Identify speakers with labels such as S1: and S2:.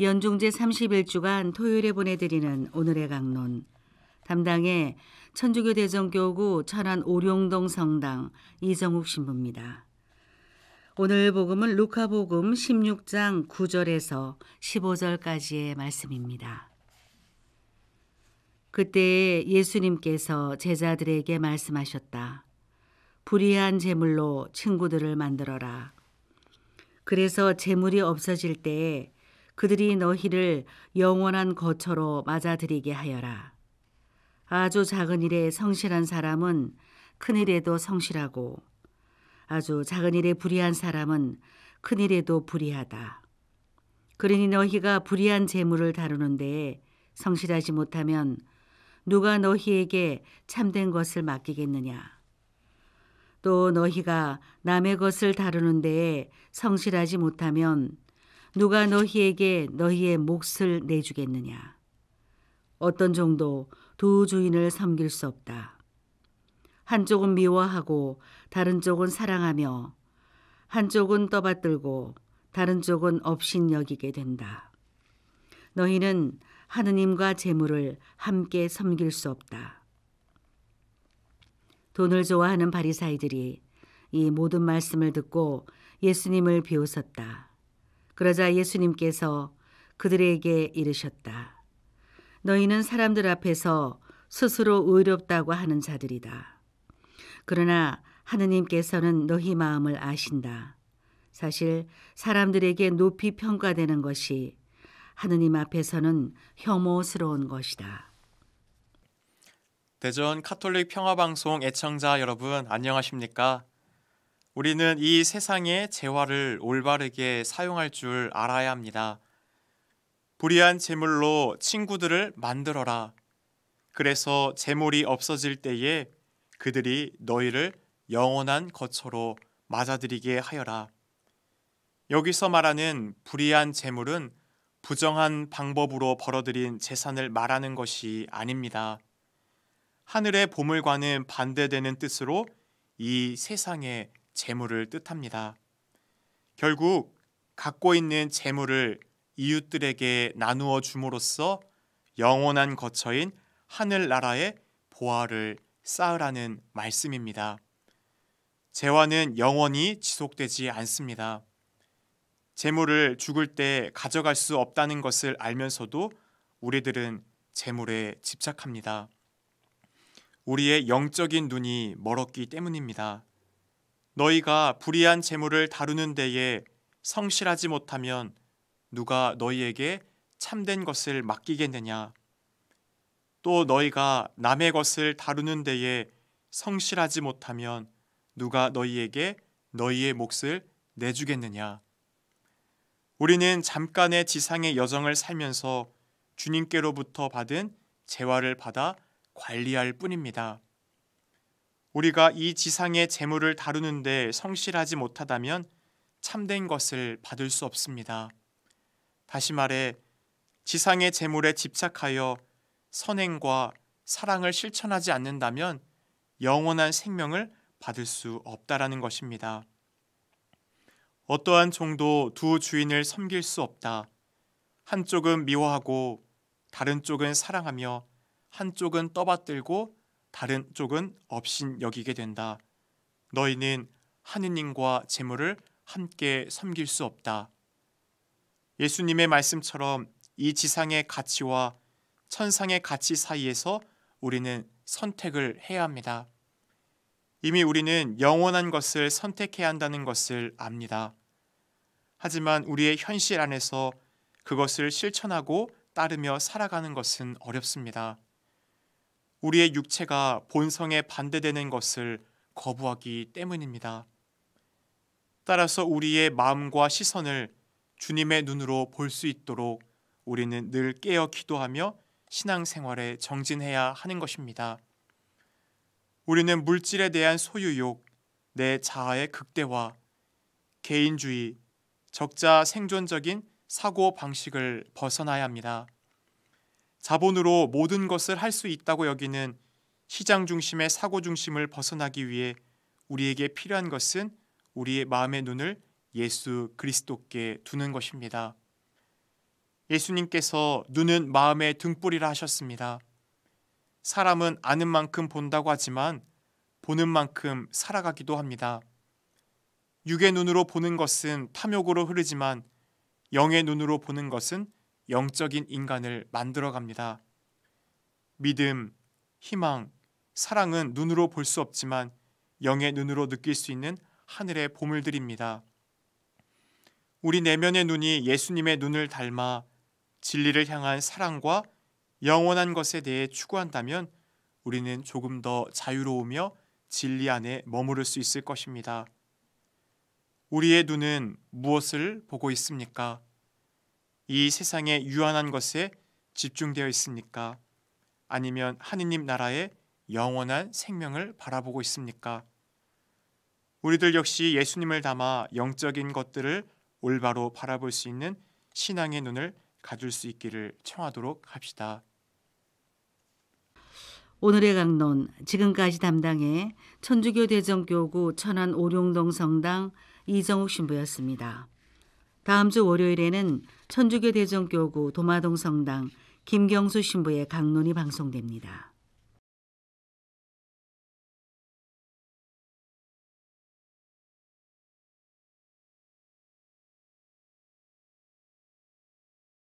S1: 연중제 3 1주간 토요일에 보내드리는 오늘의 강론 담당의 천주교 대전교구 천안 오룡동 성당 이정욱 신부입니다. 오늘 복음은 루카복음 16장 9절에서 15절까지의 말씀입니다. 그때 예수님께서 제자들에게 말씀하셨다. 불의한 제물로 친구들을 만들어라. 그래서 제물이 없어질 때에 그들이 너희를 영원한 거처로 맞아들이게 하여라. 아주 작은 일에 성실한 사람은 큰 일에도 성실하고 아주 작은 일에 불의한 사람은 큰 일에도 불의하다. 그러니 너희가 불의한 재물을 다루는데 성실하지 못하면 누가 너희에게 참된 것을 맡기겠느냐? 또 너희가 남의 것을 다루는 데에 성실하지 못하면 누가 너희에게 너희의 몫을 내주겠느냐? 어떤 정도 두 주인을 섬길 수 없다. 한쪽은 미워하고 다른 쪽은 사랑하며 한쪽은 떠받들고 다른 쪽은 업신여기게 된다. 너희는 하느님과 재물을 함께 섬길 수 없다. 돈을 좋아하는 바리사이들이 이 모든 말씀을 듣고 예수님을 비웃었다. 그러자 예수님께서 그들에게 이르셨다. 너희는 사람들 앞에서 스스로 의롭다고 하는 자들이다. 그러나 하느님께서는 너희 마음을 아신다. 사실 사람들에게 높이 평가되는 것이 하느님 앞에서는 혐오스러운 것이다.
S2: 대전 카톨릭 평화방송 애청자 여러분 안녕하십니까? 우리는 이 세상의 재화를 올바르게 사용할 줄 알아야 합니다. 불의한 재물로 친구들을 만들어라. 그래서 재물이 없어질 때에 그들이 너희를 영원한 거처로 맞아들이게 하여라. 여기서 말하는 불의한 재물은 부정한 방법으로 벌어들인 재산을 말하는 것이 아닙니다. 하늘의 보물과는 반대되는 뜻으로 이 세상의 재물을 뜻합니다. 결국 갖고 있는 재물을 이웃들에게 나누어 줌으로써 영원한 거처인 하늘나라의 보화를 쌓으라는 말씀입니다. 재화는 영원히 지속되지 않습니다. 재물을 죽을 때 가져갈 수 없다는 것을 알면서도 우리들은 재물에 집착합니다. 우리의 영적인 눈이 멀었기 때문입니다. 너희가 불의한 재물을 다루는 데에 성실하지 못하면 누가 너희에게 참된 것을 맡기겠느냐 또 너희가 남의 것을 다루는 데에 성실하지 못하면 누가 너희에게 너희의 몫을 내주겠느냐 우리는 잠깐의 지상의 여정을 살면서 주님께로부터 받은 재화를 받아 관리할 뿐입니다. 우리가 이 지상의 재물을 다루는데 성실하지 못하다면 참된 것을 받을 수 없습니다. 다시 말해 지상의 재물에 집착하여 선행과 사랑을 실천하지 않는다면 영원한 생명을 받을 수 없다라는 것입니다. 어떠한 종도 두 주인을 섬길 수 없다. 한쪽은 미워하고 다른 쪽은 사랑하며 한쪽은 떠받들고 다른 쪽은 없인 여기게 된다. 너희는 하느님과 재물을 함께 섬길 수 없다. 예수님의 말씀처럼 이 지상의 가치와 천상의 가치 사이에서 우리는 선택을 해야 합니다. 이미 우리는 영원한 것을 선택해야 한다는 것을 압니다. 하지만 우리의 현실 안에서 그것을 실천하고 따르며 살아가는 것은 어렵습니다. 우리의 육체가 본성에 반대되는 것을 거부하기 때문입니다. 따라서 우리의 마음과 시선을 주님의 눈으로 볼 수 있도록 우리는 늘 깨어 기도하며 신앙생활에 정진해야 하는 것입니다. 우리는 물질에 대한 소유욕, 내 자아의 극대화, 개인주의, 적자 생존적인 사고 방식을 벗어나야 합니다. 자본으로 모든 것을 할 수 있다고 여기는 시장 중심의 사고 중심을 벗어나기 위해 우리에게 필요한 것은 우리의 마음의 눈을 예수 그리스도께 두는 것입니다. 예수님께서 눈은 마음의 등불이라 하셨습니다. 사람은 아는 만큼 본다고 하지만 보는 만큼 살아가기도 합니다. 육의 눈으로 보는 것은 탐욕으로 흐르지만 영의 눈으로 보는 것은 영적인 인간을 만들어 갑니다. 믿음, 희망, 사랑은 눈으로 볼 수 없지만 영의 눈으로 느낄 수 있는 하늘의 보물들입니다. 우리 내면의 눈이 예수님의 눈을 닮아 진리를 향한 사랑과 영원한 것에 대해 추구한다면 우리는 조금 더 자유로우며 진리 안에 머무를 수 있을 것입니다. 우리의 눈은 무엇을 보고 있습니까? 이 세상의 유한한 것에 집중되어 있습니까? 아니면 하느님 나라의 영원한 생명을 바라보고 있습니까? 우리들 역시 예수님을 담아 영적인 것들을 올바로 바라볼 수 있는 신앙의 눈을 가질 수 있기를 청하도록 합시다.
S1: 오늘의 강론 지금까지 담당해 천주교 대전교구 천안 오룡동 성당 이정욱 신부였습니다. 다음 주 월요일에는 천주교 대전교구 도마동 성당 김경수 신부의 강론이 방송됩니다.